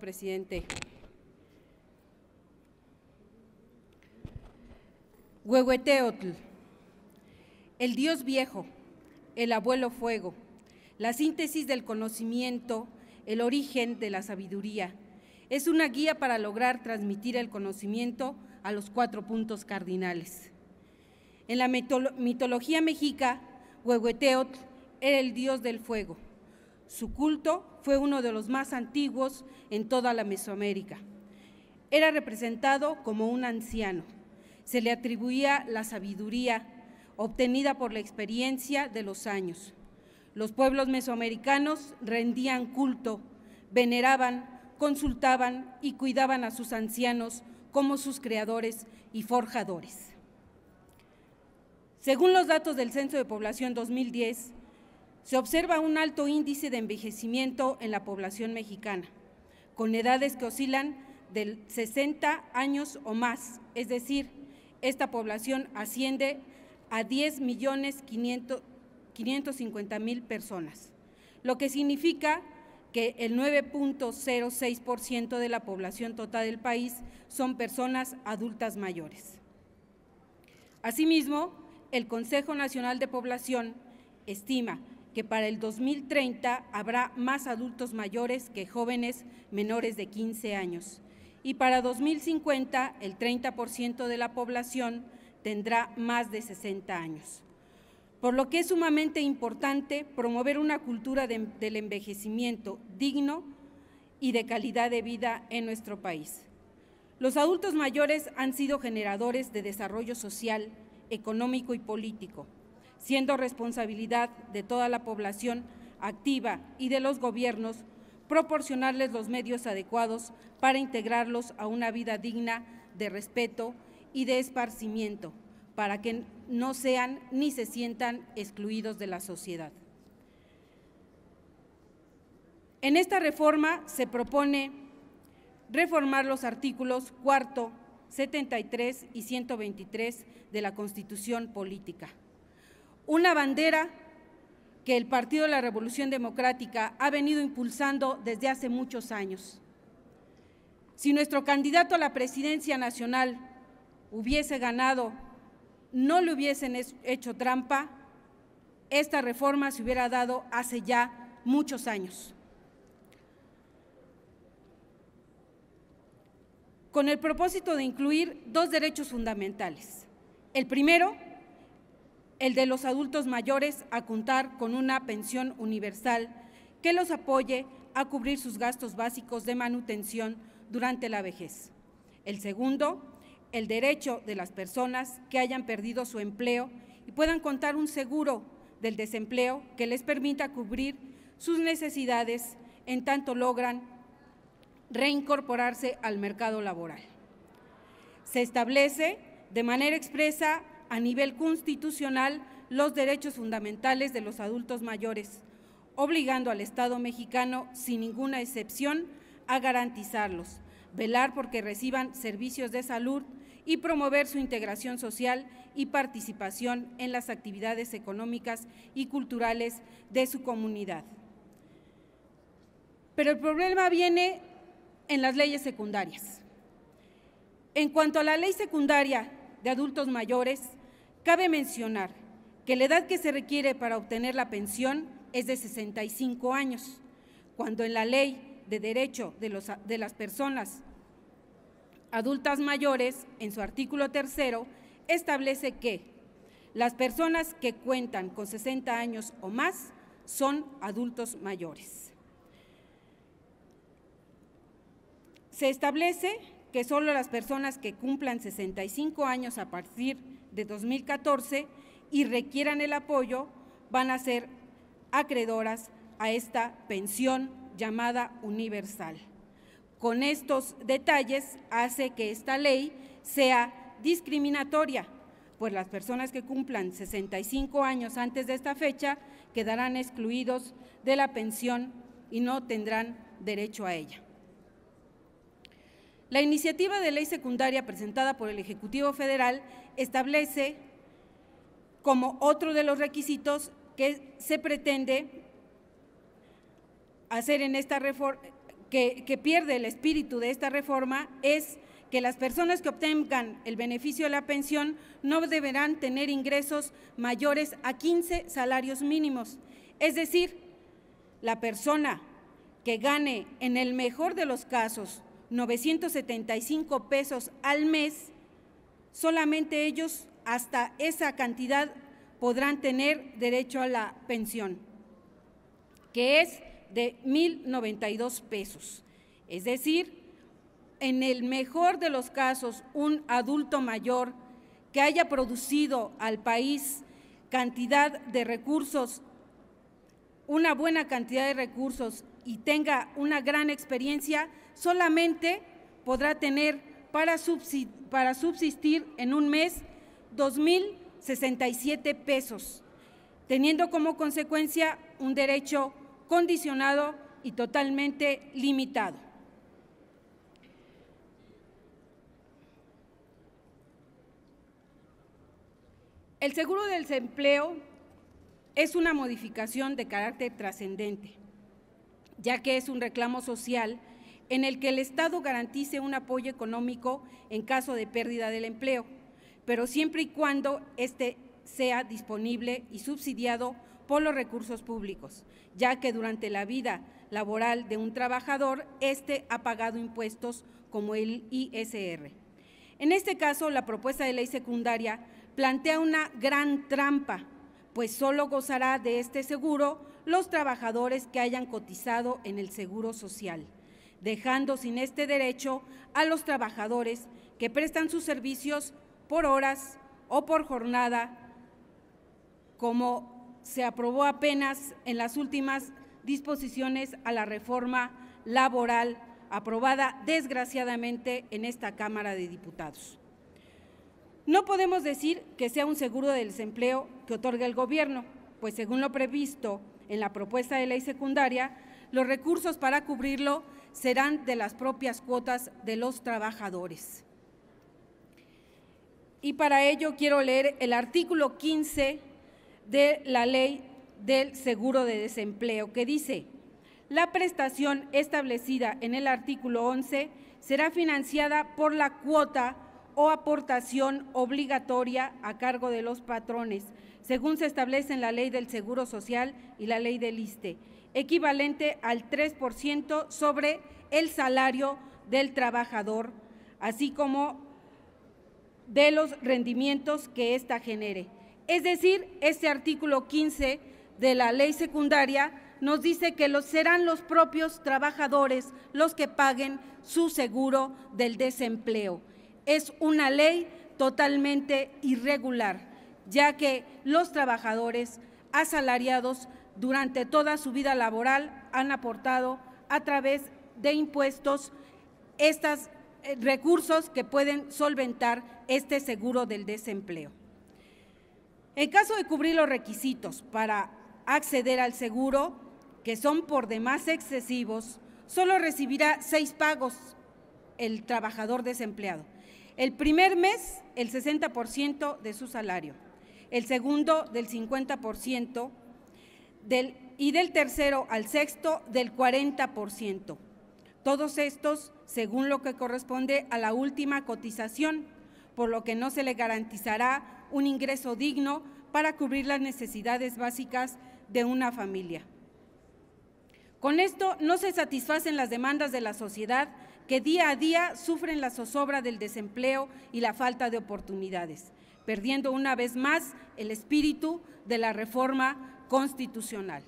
presidente. Huehueteotl, el dios viejo, el abuelo fuego, la síntesis del conocimiento, el origen de la sabiduría. Es una guía para lograr transmitir el conocimiento a los cuatro puntos cardinales. En la mitología mexica, Huehueteotl era el dios del fuego, su culto fue uno de los más antiguos en toda la Mesoamérica. Era representado como un anciano. Se le atribuía la sabiduría obtenida por la experiencia de los años. Los pueblos mesoamericanos rendían culto, veneraban, consultaban y cuidaban a sus ancianos como sus creadores y forjadores. Según los datos del Censo de Población 2010, se observa un alto índice de envejecimiento en la población mexicana, con edades que oscilan de 60 años o más, es decir, esta población asciende a 10 millones personas, lo que significa que el 9.06% de la población total del país son personas adultas mayores. Asimismo, el Consejo Nacional de Población estima que para el 2030 habrá más adultos mayores que jóvenes menores de 15 años y para 2050 el 30% de la población tendrá más de 60 años. Por lo que es sumamente importante promover una cultura del envejecimiento digno y de calidad de vida en nuestro país. Los adultos mayores han sido generadores de desarrollo social, económico y político siendo responsabilidad de toda la población activa y de los gobiernos proporcionarles los medios adecuados para integrarlos a una vida digna de respeto y de esparcimiento, para que no sean ni se sientan excluidos de la sociedad. En esta reforma se propone reformar los artículos cuarto, 73 y 123 de la Constitución Política una bandera que el Partido de la Revolución Democrática ha venido impulsando desde hace muchos años. Si nuestro candidato a la presidencia nacional hubiese ganado, no le hubiesen hecho trampa, esta reforma se hubiera dado hace ya muchos años. Con el propósito de incluir dos derechos fundamentales. El primero, el de los adultos mayores a contar con una pensión universal que los apoye a cubrir sus gastos básicos de manutención durante la vejez. El segundo, el derecho de las personas que hayan perdido su empleo y puedan contar un seguro del desempleo que les permita cubrir sus necesidades en tanto logran reincorporarse al mercado laboral. Se establece de manera expresa a nivel constitucional los derechos fundamentales de los adultos mayores, obligando al Estado mexicano, sin ninguna excepción, a garantizarlos, velar porque reciban servicios de salud y promover su integración social y participación en las actividades económicas y culturales de su comunidad. Pero el problema viene en las leyes secundarias. En cuanto a la ley secundaria de adultos mayores, Cabe mencionar que la edad que se requiere para obtener la pensión es de 65 años, cuando en la ley de derecho de, los, de las personas adultas mayores, en su artículo tercero, establece que las personas que cuentan con 60 años o más son adultos mayores. Se establece que solo las personas que cumplan 65 años a partir de de 2014 y requieran el apoyo, van a ser acreedoras a esta pensión llamada universal. Con estos detalles hace que esta ley sea discriminatoria, pues las personas que cumplan 65 años antes de esta fecha quedarán excluidos de la pensión y no tendrán derecho a ella. La iniciativa de ley secundaria presentada por el Ejecutivo Federal establece como otro de los requisitos que se pretende hacer en esta reforma, que, pierde el espíritu de esta reforma, es que las personas que obtengan el beneficio de la pensión no deberán tener ingresos mayores a 15 salarios mínimos. Es decir, la persona que gane en el mejor de los casos 975 pesos al mes solamente ellos hasta esa cantidad podrán tener derecho a la pensión, que es de 1.092 pesos. Es decir, en el mejor de los casos, un adulto mayor que haya producido al país cantidad de recursos, una buena cantidad de recursos y tenga una gran experiencia, solamente podrá tener para subsidiar para subsistir en un mes 2.067 pesos, teniendo como consecuencia un derecho condicionado y totalmente limitado. El seguro del desempleo es una modificación de carácter trascendente, ya que es un reclamo social en el que el Estado garantice un apoyo económico en caso de pérdida del empleo, pero siempre y cuando éste sea disponible y subsidiado por los recursos públicos, ya que durante la vida laboral de un trabajador, éste ha pagado impuestos como el ISR. En este caso, la propuesta de ley secundaria plantea una gran trampa, pues solo gozará de este seguro los trabajadores que hayan cotizado en el Seguro Social dejando sin este derecho a los trabajadores que prestan sus servicios por horas o por jornada, como se aprobó apenas en las últimas disposiciones a la reforma laboral aprobada desgraciadamente en esta Cámara de Diputados. No podemos decir que sea un seguro de desempleo que otorga el Gobierno, pues según lo previsto en la propuesta de ley secundaria, los recursos para cubrirlo serán de las propias cuotas de los trabajadores. Y para ello quiero leer el artículo 15 de la ley del seguro de desempleo que dice, la prestación establecida en el artículo 11 será financiada por la cuota o aportación obligatoria a cargo de los patrones, según se establece en la ley del Seguro Social y la ley del ISTE, equivalente al 3% sobre el salario del trabajador, así como de los rendimientos que ésta genere. Es decir, este artículo 15 de la ley secundaria nos dice que serán los propios trabajadores los que paguen su seguro del desempleo. Es una ley totalmente irregular, ya que los trabajadores asalariados durante toda su vida laboral han aportado a través de impuestos estos eh, recursos que pueden solventar este seguro del desempleo. En caso de cubrir los requisitos para acceder al seguro, que son por demás excesivos, solo recibirá seis pagos el trabajador desempleado. El primer mes, el 60% de su salario. El segundo, del 50% y del tercero al sexto del 40%. Todos estos según lo que corresponde a la última cotización, por lo que no se le garantizará un ingreso digno para cubrir las necesidades básicas de una familia. Con esto no se satisfacen las demandas de la sociedad que día a día sufren la zozobra del desempleo y la falta de oportunidades, perdiendo una vez más el espíritu de la reforma constitucional.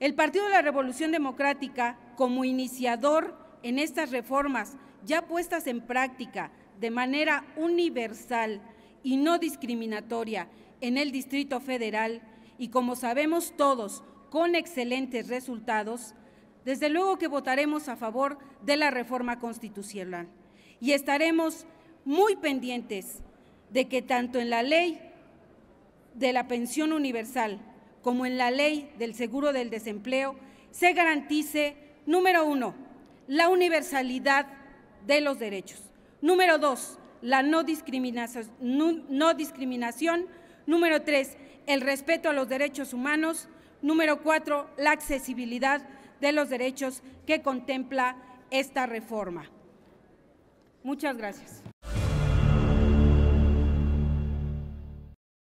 El Partido de la Revolución Democrática, como iniciador en estas reformas ya puestas en práctica de manera universal y no discriminatoria en el Distrito Federal y como sabemos todos, con excelentes resultados, desde luego que votaremos a favor de la reforma constitucional y estaremos muy pendientes de que tanto en la ley de la pensión universal, como en la ley del seguro del desempleo, se garantice, número uno, la universalidad de los derechos. Número dos, la no discriminación, no discriminación. Número tres, el respeto a los derechos humanos. Número cuatro, la accesibilidad de los derechos que contempla esta reforma. Muchas gracias.